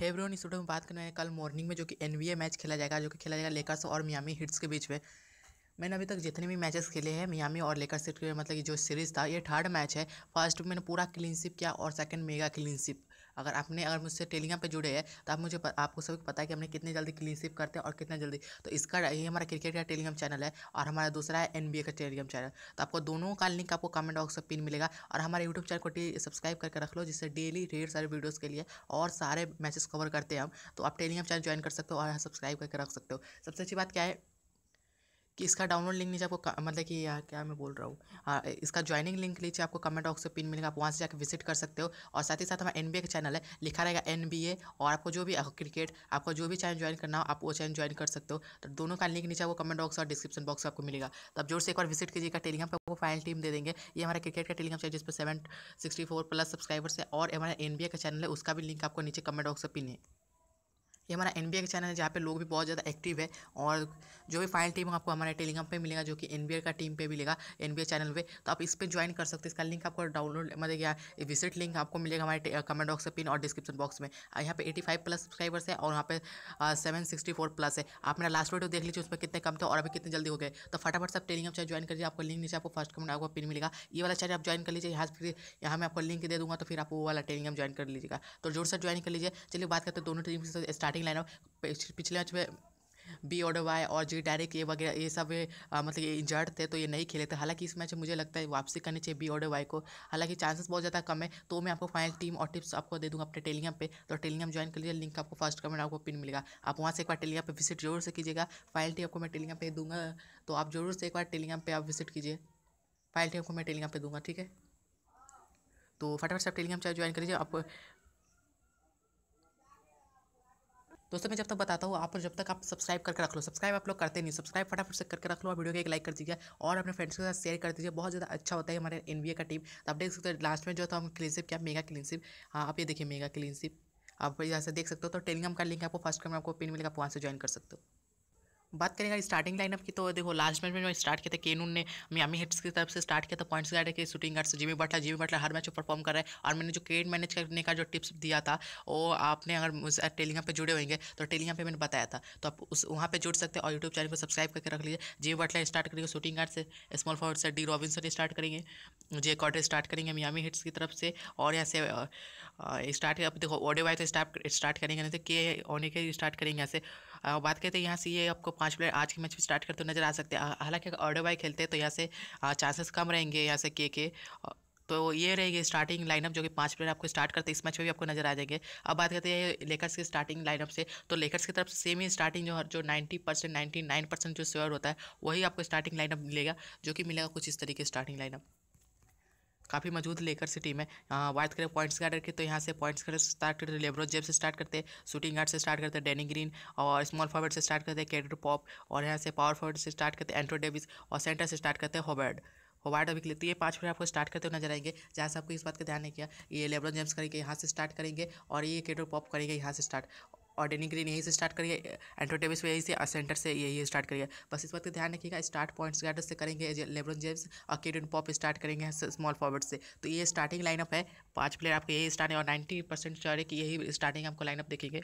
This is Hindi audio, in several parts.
हेब्रोन इस वीडियो में बात करना है कल मॉर्निंग में जो कि एन मैच खेला जाएगा जो कि खेला जाएगा लेकर्स और मियामी हिट्स के बीच में मैंने अभी तक जितने भी मैचेस खेले हैं मियामी और लेकर सिट के मतलब कि जो सीरीज़ था ये थर्ड मैच है फर्स्ट मैंने पूरा क्लीनशिप किया और सेकंड मेगा क्लीनशिप अगर आपने अगर मुझसे टेलीग्राम पे जुड़े हैं तो आप मुझे आपको सभी को पता है कि हमने कितने जल्दी क्लीन स्विप करते हैं और कितना जल्दी तो इसका ये हमारा क्रिकेट का टेलीग्राम चैनल है और हमारा दूसरा है एन का टेलीग्राम चैनल तो आपको दोनों का लिंक आपको कमेंट बॉक्स पर पिन मिलेगा और हमारे यूट्यूब चैनल को सब्सक्राइब करके रख लो जिससे डेली ढेर सारे वीडियोज़ के लिए और सारे मैसेज कवर करते हैं हम तो आप टेलीग्राम चैनल ज्वाइन कर सकते हो और सब्सक्राइब करके रख सकते हो सबसे अच्छी बात क्या है कि इसका डाउनलोड लिंक नीचे आपको मतलब कि यार क्या मैं बोल रहा हूँ इसका ज्वाइनिंग लिंक नीचे आपको कमेंट बॉक्स से पिन मिलेगा आप वहाँ से जाकर विजिट कर सकते हो और साथ ही साथ हमारा एन का चैनल है लिखा रहेगा एन और आपको जो भी क्रिकेट आपको जो भी चैनल ज्वाइन करना हो आप वो चैनल ज्वाइन कर सकते हो तो दोनों का लिंक नीचे आपको कमेंट बॉक्स और डिस्क्रिप्शन बॉक्स आपको मिलेगा तो आप जोर से एक बार विजिट कीजिएगा टेलीग्राम पर आपको फाइनल टीम दे देंगे ये हमारा क्रिकेट का टेलीग्राम चैनल जिस पर seven sixty four plus subscribers है और हमारा एन का चैनल है उसका भी लिंक आपको नीचे कमेंट बॉक्स से पिन है ये हमारा एन का चैनल है जहाँ पे लोग भी बहुत ज़्यादा एक्टिव है और जो भी फाइनल टीम आपको हमारे टेलीग्राम पे मिलेगा जो कि एन का टीम पे मिलेगा एन चैनल पे तो आप इस पर ज्वाइन कर सकते हैं इसका लिंक आपको डाउनलोड मतलब या विजिट लिंक आपको मिलेगा हमारे कमेंट बॉक्स पिन और डिस्क्रिप्शन बॉक्स में यहाँ पे एटी प्लस सब्सक्राइबर्स है और यहाँ पर सेवन सिक्सटी फोर प्लस है आप मेरा लास्ट वीडियो देख लीजिए उसमें कितने कम थे और अभी कितने जल्दी हो गए तो फटाफट से आप टेलीग्राम चैनल ज्वाइन करिए आपको लिंक नीचे आपको फर्स्ट कमेंट आपको पिन मिलेगा ये वाला चैनल आप ज्वाइन कर लीजिए यहाँ फिर यहाँ मैं आपको लिंक दे दूँगा तो फिर आप वो वाला टेलीग्राम ज्वाइन कर लीजिएगा तो जोर से ज्वाइन कर लीजिए चलिए बात करते हैं दोनों टीम से स्टार्ट स्टार्टिंग लाइनअप पिछले मैच में बी ऑर्डर वाई और जी डायरेक्ट ये वगैरह ये सब आ, मतलब ये इंजर्ड थे तो ये नहीं खेले थे हालांकि इस मैच में मुझे लगता है वापसी करनी चाहिए बी ऑर्डर वाई को हालांकि चांसेस बहुत ज़्यादा कम है तो मैं आपको फाइनल टीम और टिप्स आपको दे दूँगा अपने टेलीग्राम पे तो टेलीग्राम ज्वाइन कर लीजिए लिंक आपको फर्स्ट कमेंट आपको पिन मिलेगा आप वहाँ से एक बार टेलीग्राम पर विजिट जरूर से कीजिएगा फाइनल टीम आपको मैं टेलीग्राम पर दूंगा तो आप जरूर से एक बार टेलीग्राम पर आप विजिट कीजिए फाइनल टीम आपको मैं टेलीग्राम पर दूंगा ठीक है तो फटाफट से आप टेलीग्राम चाहे ज्वाइन कर लीजिए आप दोस्तों मैं जब तक बताता हूँ आप जब तक आप सब्सक्राइब करके रख लो सब्सक्राइब आप लोग करते नहीं सब्सक्राइब फटाफट से करके रख लो वीडियो को एक लाइक कर दीजिए और अपने फ्रेंड्स के साथ शेयर कर दीजिए बहुत ज़्यादा अच्छा होता है हमारे एन का टीम तो आप देख सकते हो लास्ट में जो था हम क्लिनशिप क्या मेगा क्लिनशिप हाँ आप ये देखिए मेगा क्लिनशिप आप यहाँ से देख सकते हो तो टेलीग्राम का लिंक आपको फर्स्ट क्रम में आपको पिन मिलेगा आप वहाँ से ज्वाइन कर सकते हो बात करेंगे स्टार्टिंग लाइनअप की तो देखो लास्ट मैच में स्टार्ट किया था केनून ने मियामी हिट्स की तरफ से स्टार्ट किया था पॉइंट्स गार्ड के शूटिंग गार्ड से जिमी बटला जिमी बटला हर मैच में परफॉर्म कर रहा है और मैंने जो केड मैनेज करने का जो टिप्स दिया था वो आपने अगर टेलीग्राम पर जुड़े होंगे तो टेलीग्राम पर मैंने बताया था तो आप उस वहाँ पर जुड़ सकते हैं और यूट्यूब चैनल को सब्सक्राइब करके रख लीजिए जिमी बटला स्टार्ट करेंगे शूटिंग गार्ड से स्मॉल फॉरवर्ड से डी रॉबिनसन स्टार्ट करेंगे जे कॉटर स्टार्ट करेंगे मियामी हिट्स की तरफ से और यहाँ से स्टार्ट अब देखो ओडे वाई तो स्टार्ट स्टार्ट करेंगे नहीं तो के ओने के स्टार्ट करेंगे यहाँ से बात करते हैं यहाँ से ये आपको पाँच प्लेयर आज के मैच में स्टार्ट करते नजर आ सकते हैं हालांकि अगर ऑर्डर बाई खेलते हैं तो यहाँ से चांसेस कम रहेंगे यहाँ से के के तो ये रहेगी स्टार्टिंग लाइनअप जो कि पांच प्लेयर आपको स्टार्ट करते इस मैच में भी आपको नजर आ जाएंगे अब बात करते हैं लेकर्स की स्टार्टिंग लाइनअप से तो लेकर्स की तरफ से सेम ही स्टार्टिंग जो हर जो ninety percent ninety nine percent जो श्योर होता है वही आपको स्टार्टिंग लाइनअप मिलेगा जो कि मिलेगा कुछ इस तरीके स्टार्टिंग लाइनअप काफ़ी मजबूत लेकर सिटी में बात करें पॉइंट्स गार्डर की तो यहाँ से पॉइंट्स गार्डर से स्टार्ट करते लेबर जेब से स्टार्ट करते शूटिंग गार्ड से स्टार्ट करते डेनी ग्रीन और स्मॉल फॉरवर्ड से स्टार्ट करते कैडर पॉप और यहाँ से पावर फॉरवर्ड से स्टार्ट करते एंट्रो डेविस और सेंटर से स्टार्ट करते होबर्ड होबार्ड अभी लेती है पाँच मिनट आपको स्टार्ट करते हुए नजर आएंगे जहाँ से आपको इस बात का ध्यान नहीं किया ये लेबर जेम्स करेंगे यहाँ से स्टार्ट करेंगे और ये केडर पॉप करेंगे यहाँ से स्टार्ट और डेनिंग ग्रीन यहीं से स्टार्ट करिए एंट्रोटेबिस डेविस भी यहीं से सेंटर से यही स्टार्ट करिए बस इस बात का ध्यान रखिएगा स्टार्ट पॉइंट्स गार्ड से करेंगे लेब्रोन जेम्स और केडन पॉप स्टार्ट करेंगे स्मॉल फॉरवर्ड से तो ये स्टार्टिंग लाइनअप है पाँच प्लेयर आपको यही स्टार्ट है और नाइन्टी परसेंट रहे कि यही स्टार्टिंग आपको लाइनअप देखेंगे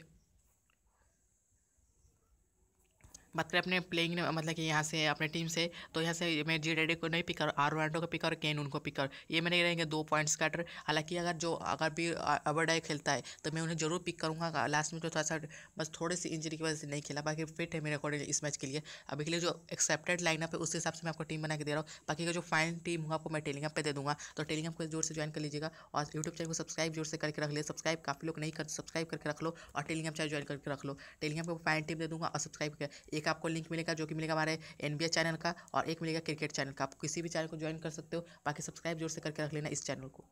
बात मतलब करें अपने प्लेइंग मतलब कि यहाँ से अपने टीम से तो यहाँ से मैं जी डेडे को नहीं पिक कर आर वांडो को पिक कर केन उनको पिक कर ये मेरे रहेंगे दो पॉइंट्स काटर हालांकि अगर जो अगर भी अबरडाई खेलता है तो मैं उन्हें जरूर पिक करूँगा लास्ट में जो तो थोड़ा सा बस थोड़ी सी इंजरी की वजह से नहीं खेला बाकी फिट है मेरे अकॉर्डिंग इस मैच के लिए अभी के लिए जो एक्सेप्टेड लाइनअप है उस हिसाब से मैं आपको टीम बना के दे रहा हूँ बाकी का जो फाइनल टीम हूँ आपको मैं टेलीग्राम पर दे दूँगा तो टेलीग्राम को जोर से ज्वाइन कर लीजिएगा और यूट्यूब चैनल को सब्सक्राइब जोर से करके रख लिया सब्सक्राइब काफ़ी लोग नहीं कर सब्सक्राइब करके रख लो और टेलीग्राम चैनल ज्वाइन करके रख लो टेलीग्राम को फाइनल टीम दे दूँगा और सब्सक्राइब कर एक एक आपको लिंक मिलेगा जो कि मिलेगा हमारे एन चैनल का और एक मिलेगा क्रिकेट चैनल का आप किसी भी चैनल को ज्वाइन कर सकते हो बाकी सब्सक्राइब जोर से करके रख लेना इस चैनल को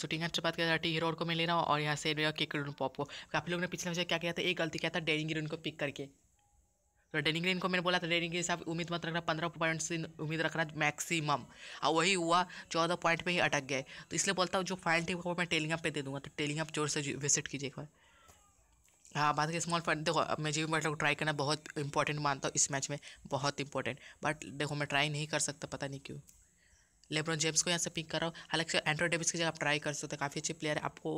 शूटिंग हैंड से बात किया टी हीरो को मैं लेना और यहाँ से किक पॉप को काफ़ी लोगों ने पिछले मुझे क्या किया था एक गलती किया था डेनिंग रून को पिक करके तो डेनिंग ग्रीन को मैंने बोला था डेनिंग ग्रीन साहब उम्मीद मत रखना पंद्रह पॉइंट से उम्मीद रखना मैक्सिमम और वही हुआ चौदह पॉइंट पे ही अटक गए तो इसलिए बोलता हूँ जो फाइनल टीम को मैं टेलिंग अप पे दे दूँगा तो टेलिंग अप जोर से विजिट कीजिए एक बार हाँ बात करें स्मॉल फाइट देखो मैं जी को ट्राई करना बहुत इंपॉर्टेंट मानता हूँ इस मैच में बहुत इंपॉर्टेंट बट देखो मैं ट्राई नहीं कर सकता पता नहीं क्यों लेब्रॉन जेम्स को यहाँ से पिक कर रहा हूँ हालांकि एंड्रॉ डेविस की जगह आप ट्राई कर सकते हो काफ़ी अच्छे प्लेयर है आपको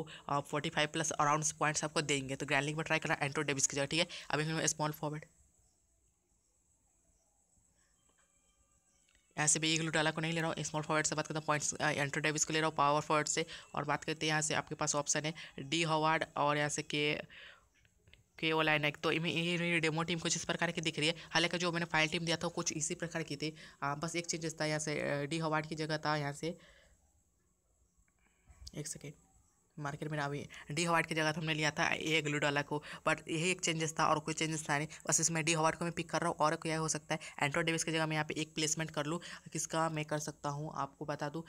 forty five plus around points आपको देंगे तो ग्रैंड में ट्राई करना एंड्रॉड डेविस की जगह ठीक है अभी फिर स्मॉल फॉरवर्ड ऐसे भी एक लुटाला को नहीं ले रहा हूँ स्मॉल फॉरवर्ड से बात करता हूँ पॉइंट्स एंट्रो डेविस को ले रहा हूँ पावर फॉरवर्ड से और बात करते हैं यहाँ से आपके पास ऑप्शन है डी हवार्ड और यहाँ से के कि वो लाइन है तो मेरी डेमो टीम कुछ इस प्रकार की दिख रही है हालांकि जो मैंने फाइल टीम दिया था वो कुछ इसी प्रकार की थी आ, बस एक चेंजेस था यहाँ से डी हवाड की जगह था यहाँ से एक सेकेंड मार्केट में अभी डी हवाइट की जगह तो हमने लिया था ए डाला को बट यही एक चेंजेस था और कोई चेंजेस था नहीं बस इसमें डी हवाइट को मैं पिक कर रहा हूँ और क्या हो सकता है एंट्रो डेविस की जगह मैं यहाँ पे एक प्लेसमेंट कर लूँ किसका मैं कर सकता हूँ आपको बता दूँ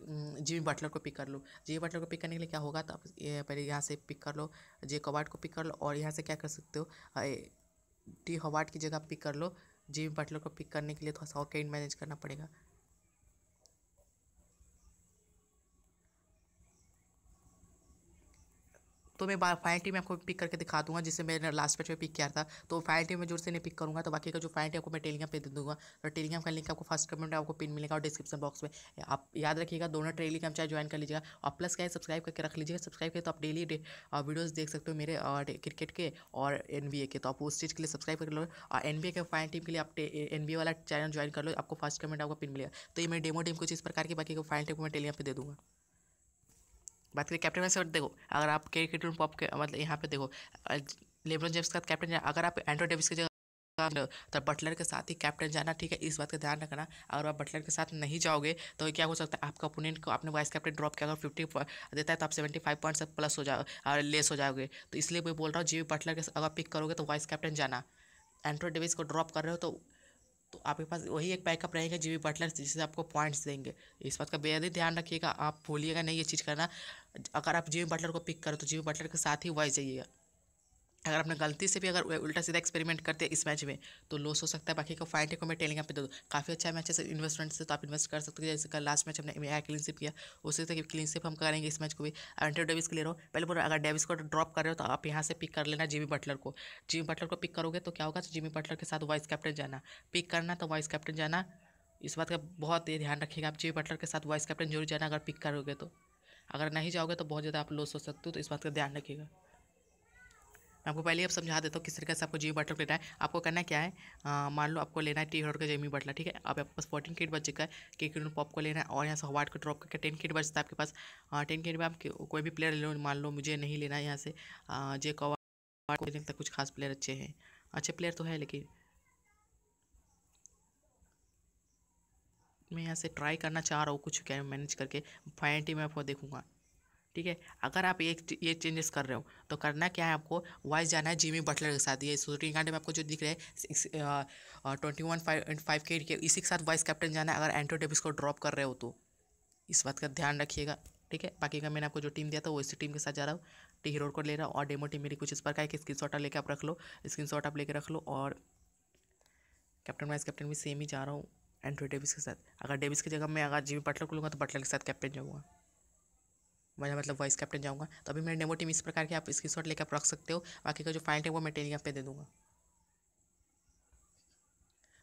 जिमी बटलर को पिक कर लूँ जिमी बटलर को पिक करने के लिए क्या होगा तो पहले यहाँ से पिक कर लो जे कवाट को पिक कर लो और यहाँ से क्या कर सकते हो डी हवाट की जगह पिक कर लो जिमी बटलर को पिक करने के लिए थोड़ा सा और मैनेज करना पड़ेगा तो मैं फाइनल टीम आपको पिक करके दिखा दूंगा जिससे मैंने लास्ट मैच में पिक किया था तो फाइनल टीम में जोर से नहीं पिक करूँगा तो बाकी का जो फाइनल टीम आपको मैं टेलीग्राम पे दे दूँगा और टेलीग्राम का लिंक आपको फर्स्ट कमेंट आपको पिन मिलेगा और डिस्क्रिप्शन बॉक्स में आप याद रखिएगा दोनों टेलीग्राम चाहे ज्वाइन कर लीजिएगा और प्लस क्या सब्सक्राइब करके रख लीजिएगा सब्सक्राइब करें तो आप डेली वीडियोज़ देख सकते हो मेरे क्रिकेट के और एन के तो आप उस चीज़ के लिए सब्सक्राइब कर लो और एन के फाइनल टीम के लिए आप एन वाला चैनल ज्वाइन कर लो आपको फर्स्ट कमेंट आपको पिन मिलेगा तो ये मेरी डेमो टीम कुछ इस प्रकार की बाकी को फाइनल टीम को मैं टेलीग्राम पर दे दूँगा बात करें कैप्टन अमेरिका देखो अगर आप के टून पॉप के मतलब यहाँ पे देखो लेब्रन जेम्स के साथ कैप्टन अगर आप एंड्रो डेविस की जगह तो बटलर के साथ ही कैप्टन जाना ठीक है इस बात का ध्यान रखना अगर आप बटलर के साथ नहीं जाओगे तो क्या हो सकता है आपका ओपोनेंट को आपने वाइस कैप्टन ड्रॉप किया अगर फिफ्टी देता है तो आप सेवेंटी फाइव पॉइंट से प्लस हो जाओ और लेस हो जाओगे तो इसलिए मैं बोल रहा हूँ जी बटलर के अगर पिक करोगे तो वाइस कैप्टन जाना एंड्रो डेविस को ड्रॉप कर रहे हो तो तो आपके पास वही एक बैकअप रहेगा जी बटलर जिससे आपको पॉइंट्स देंगे इस बात का बेहद ही ध्यान रखिएगा आप भूलिएगा नहीं ये चीज़ करना अगर आप वी बटलर को पिक करो तो वी बटलर के साथ ही वॉइस जाइएगा अगर आपने गलती से भी अगर उल्टा सीधा एक्सपेरिमेंट करते हैं इस मैच में तो लॉस हो सकता है बाकी का फाइव को मैं टेलिंग पे दे काफ़ी अच्छा मैच है इन्वेस्टमेंट से तो आप इन्वेस्ट कर सकते हो जैसे कल लास्ट मैच हमने एम क्लीनशिप किया उसी तरह क्लीनशिप हम करेंगे इस मैच को भी एंटर डेविस क्लियर हो पहले बोल अगर डेविस को ड्रॉप कर रहे हो तो आप यहाँ से पिक कर लेना जिमी बटलर को जिमी बटलर को पिक करोगे तो क्या होगा जिमी तो बटलर के साथ वाइस कैप्टन जाना पिक करना तो वाइस कैप्टन जाना इस बात का बहुत ध्यान रखिएगा आप जिमी बटलर के साथ वाइस कैप्टन जरूर जाना अगर पिक करोगे तो अगर नहीं जाओगे तो बहुत ज़्यादा आप लॉस हो सकते हो तो इस बात का ध्यान रखिएगा मैं आपको पहले अब समझा देता हूँ किस तरीके से आपको जेमी बटलर लेना है आपको करना क्या है मान लो आपको लेना है टी हंड्रेड का जेमी बटलर ठीक है अब आपके पास फोर्टीन किट बच चुका है के किन पॉप को लेना है और यहाँ से वाट को ड्रॉप करके टेन किट बचता है आपके पास टेन किट में आप कोई भी प्लेयर ले लो मान लो मुझे नहीं लेना है यहाँ से जे कवा कुछ खास प्लेयर अच्छे हैं अच्छे प्लेयर तो है लेकिन मैं यहाँ से ट्राई करना चाह रहा हूँ कुछ क्या मैनेज करके फाइन टीम आपको देखूंगा ठीक है अगर आप एक ये चेंजेस कर रहे हो तो करना क्या है आपको वाइस जाना है जिमी बटलर के साथ ये शूटिंग घंटे में आपको जो दिख रहे ट्वेंटी वन फाइव फाइव के इसी के साथ वाइस कैप्टन जाना है अगर एंट्रो डेविस को ड्रॉप कर रहे हो तो इस बात का ध्यान रखिएगा ठीक है बाकी का मैंने आपको जो टीम दिया था वो इसी टीम के साथ जा रहा हूँ टी हीरो को ले रहा हूँ और डेमो टीम मेरी कुछ इस का एक स्क्रीन शॉट लेकर आप रख लो स्क्रीन शॉट आप लेकर रख लो और कैप्टन वाइस कैप्टन भी सेम ही जा रहा हूँ एंड्रॉय डेविस के साथ अगर डेविस की जगह मैं अगर जिमी बटलर को लूँगा तो बटलर के साथ कैप्टन जाऊँगा मैं मतलब वॉइस कैप्टन जाऊँगा तो अभी मेरे डेमो टीम इस प्रकार की आप शॉट लेकर आप रख सकते हो बाकी का जो फाइल है वो मैं टेलीग्राम पे दे दूँगा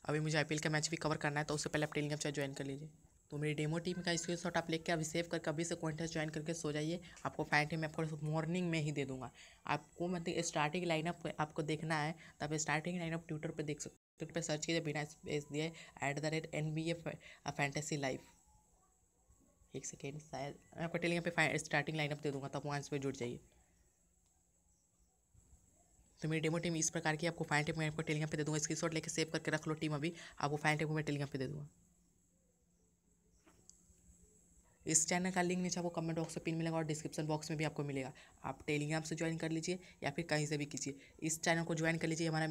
अभी मुझे आई का मैच भी कवर करना है तो उससे पहले आप टेलीग्राम चाहे ज्वाइन कर लीजिए तो मेरी डेमो टीम का स्क्रीन शॉट आप लेके अभी सेव करके अभी से कॉन्टेस्ट ज्वाइन करके सो जाइए आपको टीम मैं आपको मॉर्निंग में ही दे दूंगा आपको मतलब स्टार्टिंग लाइनअप आपको देखना है तो आप स्टार्टिंग लाइनअप ट्विटर पर देख सकते ट्विटर पर सर्च कीजिए बिना स्पेस दिए at the rate N B A fantasy life एक सेकेंड शायद मैं आपको टेलीग्राम पे स्टार्टिंग लाइनअप दे दूंगा तो आप वहाँ से जुड़ जाइए तो मेरी डेमो टीम इस प्रकार की आपको फाइन टेप में आपको टेलीग्राम पे दे दूंगा स्क्रीन शॉट लेकर सेव करके रख लो टीम अभी आपको फाइन टेप मैं टेलीग्राम पे दे दूंगा इस चैनल का लिंक नीचे आपको कमेंट बॉक्स में पिन मिलेगा और डिस्क्रिप्शन बॉक्स में भी आपको मिलेगा आप टेलीग्राम से ज्वाइन कर लीजिए या फिर कहीं से भी कीजिए इस चैनल को ज्वाइन कर लीजिए हमारा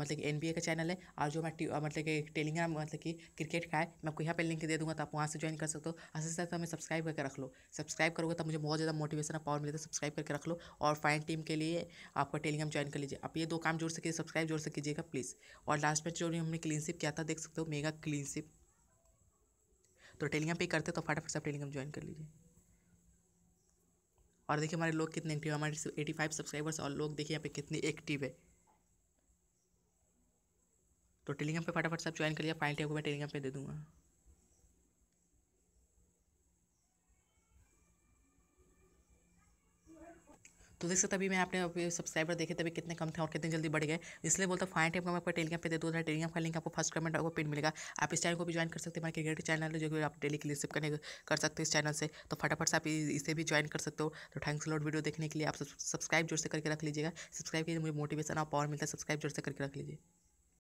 मतलब एन का चैनल है और जो मैं मतलब कि टेलीग्राम मतलब कि क्रिकेट का है मैं आपको यहाँ पर लिंक दे दूँगा तो आप वहाँ से ज्वाइन कर सकते हो ऐसे साथ हमें सब्सक्राइब करके रख लो सब्सक्राइब करोगे तो मुझे बहुत ज़्यादा मोटिवेशन और पावर मिलेगा सब्सक्राइब करके रख लो और फाइन टीम के लिए आपको टेलीग्राम ज्वाइन कर लीजिए आप ये दो काम जोड़ सके सब्सक्राइब जोड़ सकीजिएगा प्लीज़ और लास्ट में जो हमने क्लीनशिप किया था देख सकते हो मेगा क्लीनशिप तो टेलीग्राम पे करते तो फटाफट से आप टेलीग्राम ज्वाइन कर लीजिए और देखिए हमारे लोग कितने एक्टिव हमारे एटी फाइव सब्सक्राइबर्स और लोग देखिए यहाँ पे कितने एक्टिव है तो टेलीग्राम पे फटाफट से आप ज्वाइन कर लिया टाइम को मैं टेलीग्राम पे दे दूँगा तो देख सकते अभी मैं आपने सब्सक्राइबर देखे तभी कितने कम थे और कितने जल्दी बढ़ गए इसलिए बोलता फाइन टाइप का मैं आपको टेलीग्राम पे दे हजार टेलीग्राम का लिंक आपको फर्स्ट कमेंट आपको पिन मिलेगा आप इस चैनल को भी ज्वाइन कर सकते हैं हमारे क्रिकेट चैनल है जो कि आप डेली के लिए करने कर सकते हो इस चैनल से तो फटाफट से आप इसे भी ज्वाइन कर सकते हो तो थैंक्स लॉट वीडियो देखने के लिए आप सब्सक्राइब जोर से करके रख लीजिएगा सब्सक्राइब लिए मुझे मोटिवेशन और पावर मिलता है सब्सक्राइब जोर से करके रख लीजिए